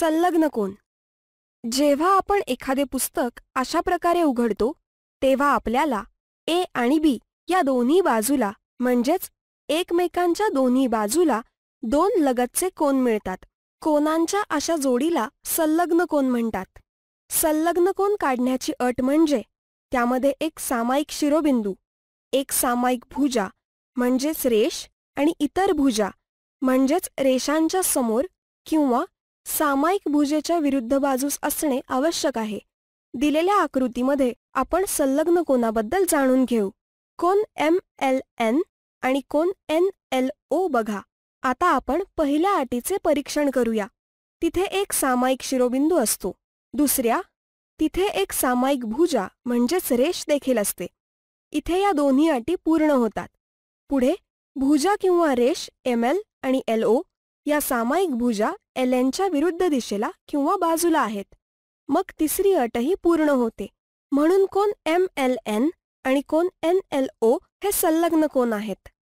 संलग्न कोण जेव्हा आपण एखादे पुस्तक अशा प्रकारे उघडतो तेव्हा आपल्याला ए आणि बी या दोन्ही बाजूला म्हणजेच एकमेकांच्या दोन्ही बाजूला दोन लगतचे कोन मिळतात कोणांच्या अशा जोडीला संलग्न कोन म्हणतात संलग्न कोन काढण्याची अट म्हणजे त्यामध्ये एक सामायिक शिरोबिंदू एक सामायिक भुजा म्हणजेच रेष आणि इतर भुजा म्हणजेच रेषांच्या समोर किंवा सामायिक भुजेच्या विरुद्ध बाजूस असणे आवश्यक आहे दिलेल्या आकृतीमध्ये आपण संलग्न कोणाबद्दल जाणून घेऊ कोण एम एल एन आणि कोण एन एल ओ बघा आता आपण पहिल्या अटीचे परीक्षण करूया तिथे एक सामायिक शिरोबिंदू असतो दुसऱ्या तिथे एक सामायिक भुजा म्हणजेच रेष देखील असते इथे या दोन्ही अटी पूर्ण होतात पुढे भुजा किंवा रेष एम एल आणि एल ओ या सामायिक भुजा एलएनच्या विरुद्ध दिशेला किंवा बाजूला आहेत मग तिसरी अटही पूर्ण होते म्हणून कोण एम एल एन आणि कोण एन एल ओ हे संलग्न कोण आहेत